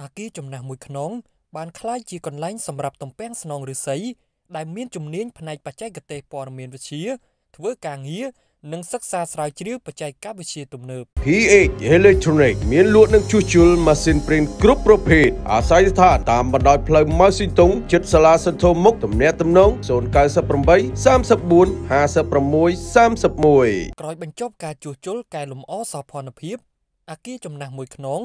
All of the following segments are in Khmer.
អាគារចំណាស់មួយខ្នងបានក្លាយជាកន្លែងសម្រាប់ទំពាំងស្នងឫស្សីដែលមានជំនាញផ្នែកបច្ចេកទេសព័ត៌មានវិទ្យាធ្វើការងារនិងសិក្សាស្រាវជ្រាវបច្ចេកវិទ្យាទំនើប PH Electronic មានលក់និងជួសជុលម៉ាស៊ីនព្រីនគ្រប់ប្រភេទអាស្រ័យស្ថានតាមបណ្ដោយផ្លូវម៉ៅស៊ីតុង ជិតសាលាសន្ធោមុខទំនាក់ទំនង098 34 56 31ក្រោយបញ្ចប់ការជួសជុលកែលម្អសោភ័ណភាពអគារចំណាស់មួយខ្នង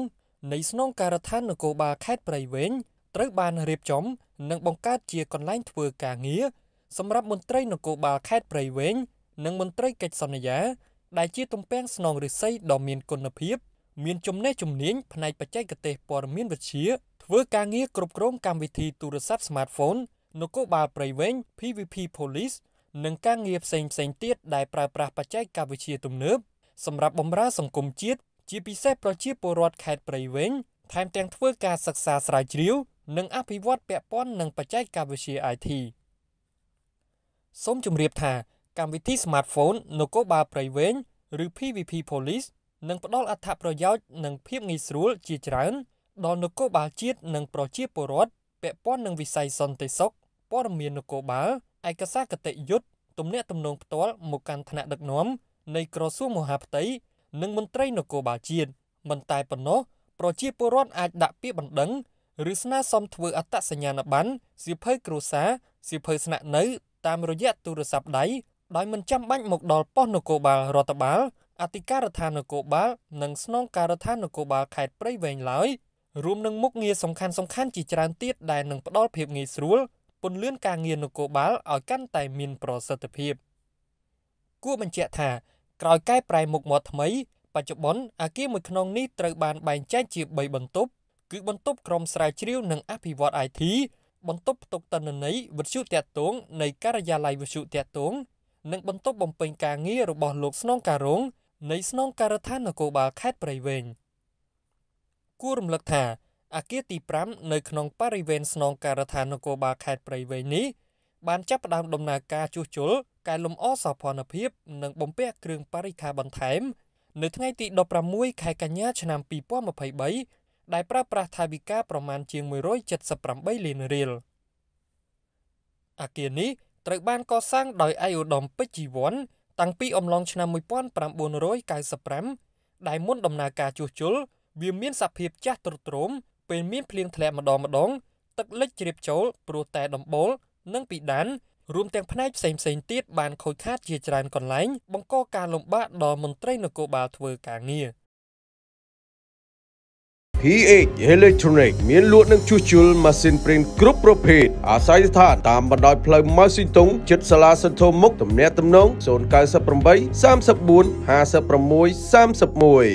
នៃស្នងការដ្ឋាននគរបាលខេត្តព្រៃវែងត្រូវបានរៀបចំ និងបង្កើតជាកន្លែងធ្វើការងារសម្រាប់មន្ត្រីនគរបាលខេត្តព្រៃវែងនិងមន្ត្រីកិច្ចសន្យា ដែលជាទំពាំងស្នងរិស័យដ៏មានគុណភាពមានចំណេះជំនាញផ្នែកបច្ចេកទេសព័ត៌មានវិទ្យាធ្វើការងារគ្រប់គ្រងកម្មវិធីទូរស័ព្ទ smartphone នគរបាលព្រៃវែង PVP Police និងការងារផ្សេងផ្សេងទៀតដែលប្រើប្រាស់បច្ចេកវិទ្យាទំនើប សម្រាប់បម្រើសង្គមជាតិជាពិសេសប្រជាពលរដ្ឋខេត្តព្រៃវែងថែមទាំងធ្វើការសិក្សាស្រាវជ្រាវនិងអភិវឌ្ឍពាក់ព័ន្ធនឹងបច្ចេកវិទ្យា IT សូមជម្រាបថា កម្មវិធី smartphone នគរបាលព្រៃវែងឬ PVP Police នឹងផ្ដល់អត្ថប្រយោជន៍និងភាពងាយស្រួលជាច្រើនដល់នគរបាលជាតិនិងប្រជាពលរដ្ឋពាក់ព័ន្ធនឹងវិស័យសន្តិសុខព័ត៌មាននគរបាលឯកសារគតិយុត្តទំនាក់ទំនងផ្ទាល់មកកាន់ថ្នាក់ដឹកនាំនៃក្រសួងមហាផ្ទៃនិងមន្ត្រីនគរបាលជាតិមិនតែប៉ុណ្ណោះប្រជាពលរដ្ឋអាចដាក់ពាក្យបណ្ដឹងឬស្នើសុំធ្វើអត្តសញ្ញាណប័ណ្ណសៀវភៅគ្រួសារសៀវភៅស្នាក់នៅតាមរយៈទូរស័ព្ទដៃដោយមិនចាំបាច់មកដល់ប៉ុស្តិ៍នគរបាលរដ្ឋបាលអធិការដ្ឋាននគរបាលនិងស្នងការដ្ឋាននគរបាលខេត្តព្រៃវែងឡើយរួមនឹងមុខងារសំខាន់សំខាន់ជាច្រើនទៀតដែលនឹងផ្ដល់ភាពងាយស្រួលពន្លឿនការងារនគរបាលឲ្យកាន់តែមាន ប្រសិទ្ធភាព គួរបញ្ជាក់ថាក្រោយកែប្រែមុខមាត់ថ្មីបច្ចុប្បន្នអគារមួយក្នុងនេះត្រូវបានបែងចែកជា3បន្ទប់ គឺបន្ទប់ក្រុមស្រាវជ្រាវនិងអភិវឌ្ឍ IT បន្ទប់ផ្ទុកតនន័យវិទ្យុតាក់ទងនៃការិយាល័យវិទ្យុតាក់ទងនិងបន្ទប់បំពេញការងាររបស់លោក ស្នងការរង នៃស្នងការដ្ឋាននគរបាលខេត្តព្រៃវែងគួររំលឹកថាអគារទី5នៅក្នុងបរិវេណស្នងការដ្ឋាននគរបាលខេត្តព្រៃវែងនេះបានចាប់ផ្ដើមដំណើរការជួសជុលកែលម្អសោភ័ណភាពនិងបំពាក់គ្រឿងបរិក្ខារបន្ថែម នៅថ្ងៃទី16ខែកញ្ញាឆ្នាំ2023ដែលប្រើប្រាស់ថវិកាប្រមាណជាង178លានរៀលអគារនេះត្រូវបានកសាងដោយឯកឧត្តមពេជ្រជីវ័នតាំងពីអំឡុងឆ្នាំ1995ដែលមុនដំណើរការជួសជុលវាមានសភាពចាស់ទ្រុឌទ្រោមពេលមានភ្លៀងធ្លាក់ម្ដងម្ដងទឹកលិចជ្រាបចូលព្រោះតែដំបូលនិងពីដានរួមទាំងផ្នែកផ្សេងផ្សេងទៀតបានខូចខាតជាច្រើនកន្លែងបង្កការលំបាកដល់មន្ត្រីនគរបាលធ្វើការងារ PH Electronic មានលក់និងជួសជុលម៉ាស៊ីនព្រីនគ្រប់ប្រភេទអាស្រ័យស្ថានតាមបណ្ដោយផ្លូវម៉ៅស៊ីតុង ជិតសាលាសន្ធោមុខទំនាក់ទំនង098 34 56 31